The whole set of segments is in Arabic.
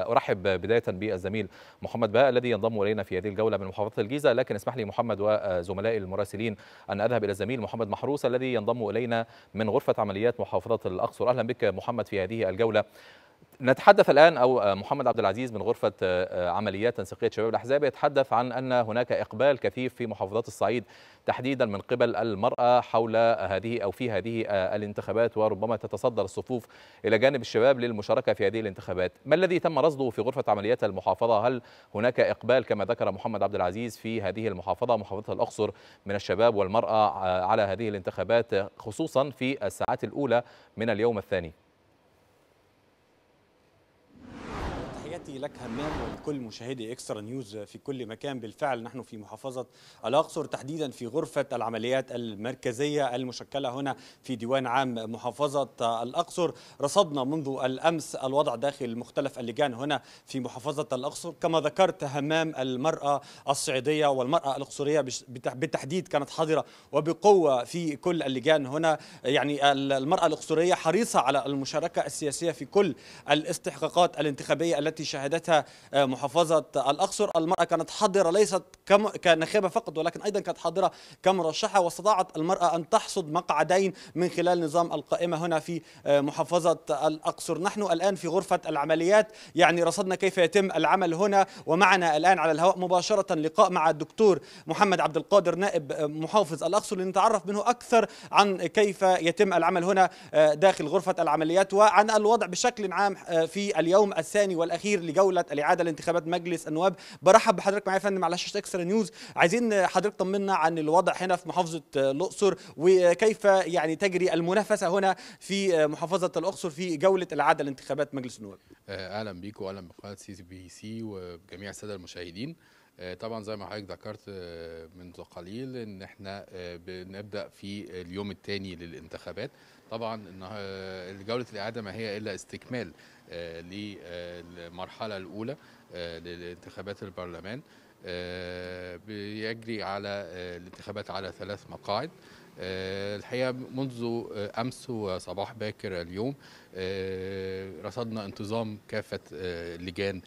ارحب بدايه بالزميل محمد بهاء الذي ينضم الينا في هذه الجوله من محافظه الجيزه لكن اسمح لي محمد وزملائي المراسلين ان اذهب الى الزميل محمد محروس الذي ينضم الينا من غرفه عمليات محافظه الاقصر اهلا بك محمد في هذه الجوله نتحدث الآن أو آه، محمد عبد العزيز من غرفة آه، آه، عمليات تنسيقية شباب الأحزاب يتحدث عن أن هناك إقبال كثيف في محافظات الصعيد تحديدا من قبل المرأة حول هذه أو في هذه الانتخابات وربما تتصدر الصفوف إلى جانب الشباب للمشاركة في هذه الانتخابات ما الذي تم رصده في غرفة عمليات المحافظة هل هناك إقبال كما ذكر محمد عبد العزيز في هذه المحافظة محافظة الأقصر من الشباب والمرأة على هذه الانتخابات خصوصا في الساعات الأولى من اليوم الثاني تحياتي لك همام ولكل مشاهدي اكسترا نيوز في كل مكان بالفعل نحن في محافظه الاقصر تحديدا في غرفه العمليات المركزيه المشكله هنا في ديوان عام محافظه الاقصر رصدنا منذ الامس الوضع داخل مختلف اللجان هنا في محافظه الاقصر كما ذكرت همام المراه الصعيديه والمراه الاقصريه بالتحديد كانت حاضره وبقوه في كل اللجان هنا يعني المراه الاقصريه حريصه على المشاركه السياسيه في كل الاستحقاقات الانتخابيه التي شهدتها آه، محافظة الأقصر المرأة كانت حاضرة ليست كناخبة فقط ولكن أيضا كانت حاضرة كمرشحة واستطاعت المرأة أن تحصد مقعدين من خلال نظام القائمة هنا في آه، محافظة الأقصر نحن الآن في غرفة العمليات يعني رصدنا كيف يتم العمل هنا ومعنا الآن على الهواء مباشرة لقاء مع الدكتور محمد عبد القادر نائب آه، محافظ الأقصر لنتعرف منه أكثر عن كيف يتم العمل هنا داخل غرفة العمليات وعن الوضع بشكل عام في اليوم الثاني والأخير لجوله الاعاده لانتخابات مجلس النواب برحب بحضرتك معايا يا فندم على شاشه اكسترا نيوز عايزين حضرتك طمنا عن الوضع هنا في محافظه آه، الاقصر وكيف يعني تجري المنافسه هنا في آه، محافظه الاقصر في جوله الاعاده لانتخابات مجلس النواب آه، اهلا بيكم واهلا بقناه سي بي سي وجميع الساده المشاهدين آه، طبعا زي ما حضرتك ذكرت آه، منذ قليل ان احنا آه، بنبدا في اليوم الثاني للانتخابات طبعا جوله الاعاده ما هي الا استكمال للمرحله الاولى للانتخابات البرلمان بيجري على الانتخابات على ثلاث مقاعد آه، الحقيقه منذ آه، امس وصباح باكر اليوم آه، رصدنا انتظام كافه اللجان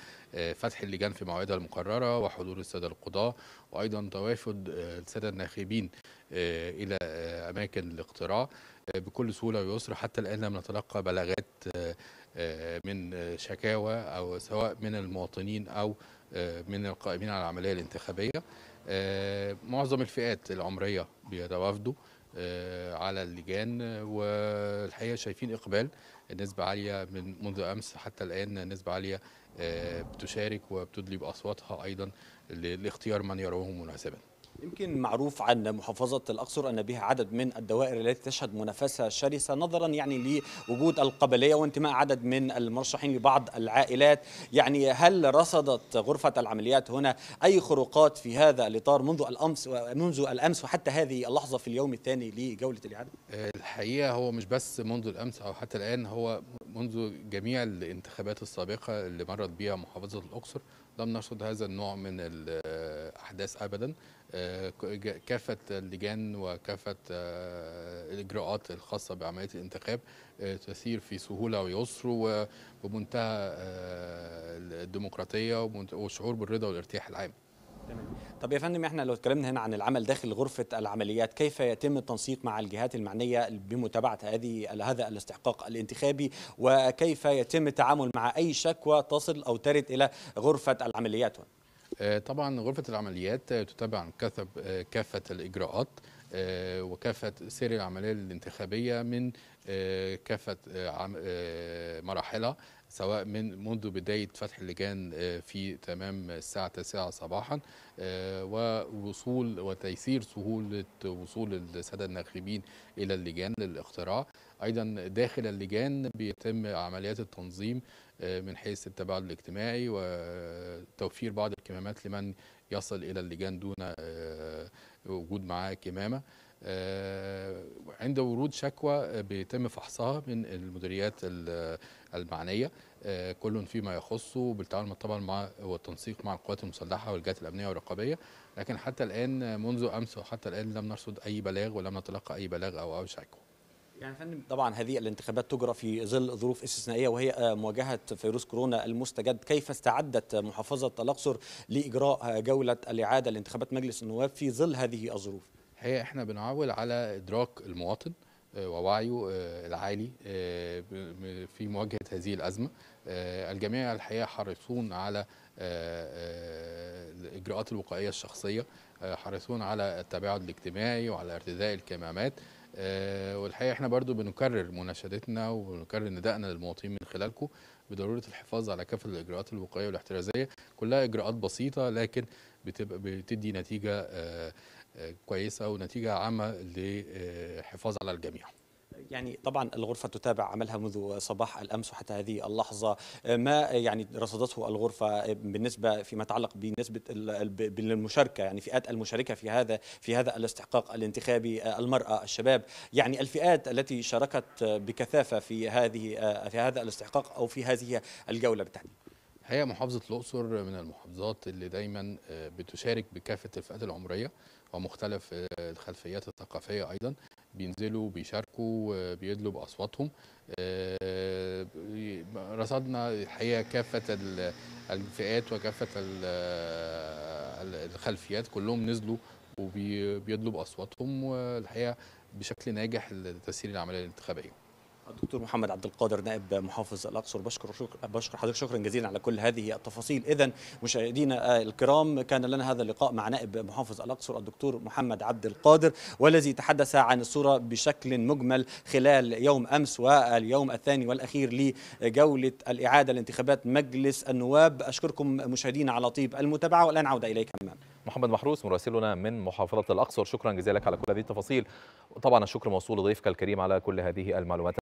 فتح اللجان في مواعيدها المقرره وحضور الساده القضاه وايضا توافد الساده الناخبين الى اماكن الاقتراع بكل سهوله ويسر حتى الان لم نتلقى بلاغات من شكاوى او سواء من المواطنين او من القائمين على العمليه الانتخابيه معظم الفئات العمريه بيتوافدوا آه، على اللجان والحقيقه شايفين اقبال نسبه عاليه من منذ امس حتى الان نسبه عاليه آه، بتشارك وبتدلي باصواتها ايضا لاختيار من يراهم مناسبا يمكن معروف عن محافظة الأقصر أن بها عدد من الدوائر التي تشهد منافسة شرسة نظرا يعني لوجود القبلية وانتماء عدد من المرشحين لبعض العائلات يعني هل رصدت غرفة العمليات هنا أي خروقات في هذا الإطار منذ الأمس منذ الأمس وحتى هذه اللحظة في اليوم الثاني لجولة الإعادة؟ الحقيقة هو مش بس منذ الأمس أو حتى الآن هو منذ جميع الانتخابات السابقة اللي مرت بها محافظة الأقصر لم نرصد هذا النوع من الأحداث أبدا كافه اللجان وكافه آه، الاجراءات الخاصه بعمليه الانتخاب آه، تسير في سهوله ويسر وبمنتهى آه، الديمقراطيه وشعور بالرضا والارتياح العام طب يا فندم احنا لو اتكلمنا هنا عن العمل داخل غرفه العمليات كيف يتم التنسيق مع الجهات المعنيه بمتابعه هذه هذا الاستحقاق الانتخابي وكيف يتم التعامل مع اي شكوى تصل او ترد الى غرفه العمليات هنا؟ آه، طبعا غرفة العمليات تتابع عن كثب آه، كافة الإجراءات آه، وكافة سير العملية الانتخابية من كافة مراحلها سواء من منذ بداية فتح اللجان آه، في تمام الساعة 9 صباحا آه، ووصول وتيسير سهولة وصول السادة الناخبين إلى اللجان للاختراع أيضا داخل اللجان بيتم عمليات التنظيم آه، من حيث التباعد الاجتماعي وتوفير بعض الكمامات لمن يصل إلى اللجان دون وجود معاه كمامة آه، عند ورود شكوى آه، بيتم فحصها من المديريات المعنيه آه، كل فيما يخصه بالتعاون طبعا مع والتنسيق مع القوات المسلحه والجهات الامنيه والرقابيه لكن حتى الان منذ امس وحتى الان لم نرصد اي بلاغ ولم نتلقى اي بلاغ او او شكوى يعني فندم طبعا هذه الانتخابات تجرى في ظل ظروف استثنائيه وهي مواجهه فيروس كورونا المستجد، كيف استعدت محافظه الاقصر لاجراء جوله الاعاده لانتخابات مجلس النواب في ظل هذه الظروف؟ الحقيقه احنا بنعول على ادراك المواطن آه، ووعيه آه، العالي آه، في مواجهه هذه الازمه الجميع الحقيقه حريصون على الاجراءات الوقائيه الشخصيه حريصون على التباعد الاجتماعي وعلى ارتداء الكمامات والحقيقه احنا برضو بنكرر مناشدتنا وبنكرر ندائنا للمواطنين من خلالكم بضروره الحفاظ على كافه الاجراءات الوقائيه والاحترازيه كلها اجراءات بسيطه لكن بتبقى بتدي نتيجه كويسه ونتيجه عامه للحفاظ على الجميع يعني طبعا الغرفة تتابع عملها منذ صباح الأمس وحتى هذه اللحظة ما يعني رصدته الغرفة بالنسبة فيما يتعلق بنسبة المشاركة يعني فئات المشاركة في هذا في هذا الاستحقاق الانتخابي المرأة الشباب يعني الفئات التي شاركت بكثافة في هذه في هذا الاستحقاق أو في هذه الجولة بالتحديد هي محافظة الأقصر من المحافظات اللي دايما آه، بتشارك بكافة الفئات العمرية ومختلف آه، الخلفيات الثقافية أيضا بينزلوا بيشاركوا آه، بيدلوا بأصواتهم رصدنا الحقيقة كافة الفئات وكافة الخلفيات كلهم نزلوا وبيدلوا بأصواتهم والحقيقة بشكل ناجح لتسيير العملية الانتخابية الدكتور محمد عبد القادر نائب محافظ الاقصر بشكر بشكر حضرتك شكرا جزيلا على كل هذه التفاصيل اذا مشاهدينا الكرام كان لنا هذا اللقاء مع نائب محافظ الاقصر الدكتور محمد عبد القادر والذي تحدث عن الصوره بشكل مجمل خلال يوم امس واليوم الثاني والاخير لجوله الاعاده لانتخابات مجلس النواب اشكركم مشاهدينا على طيب المتابعه والان عوده اليك همام محمد محروس مراسلنا من محافظه الاقصر شكرا جزيلا لك على كل هذه التفاصيل طبعا الشكر موصول لضيفك الكريم على كل هذه المعلومات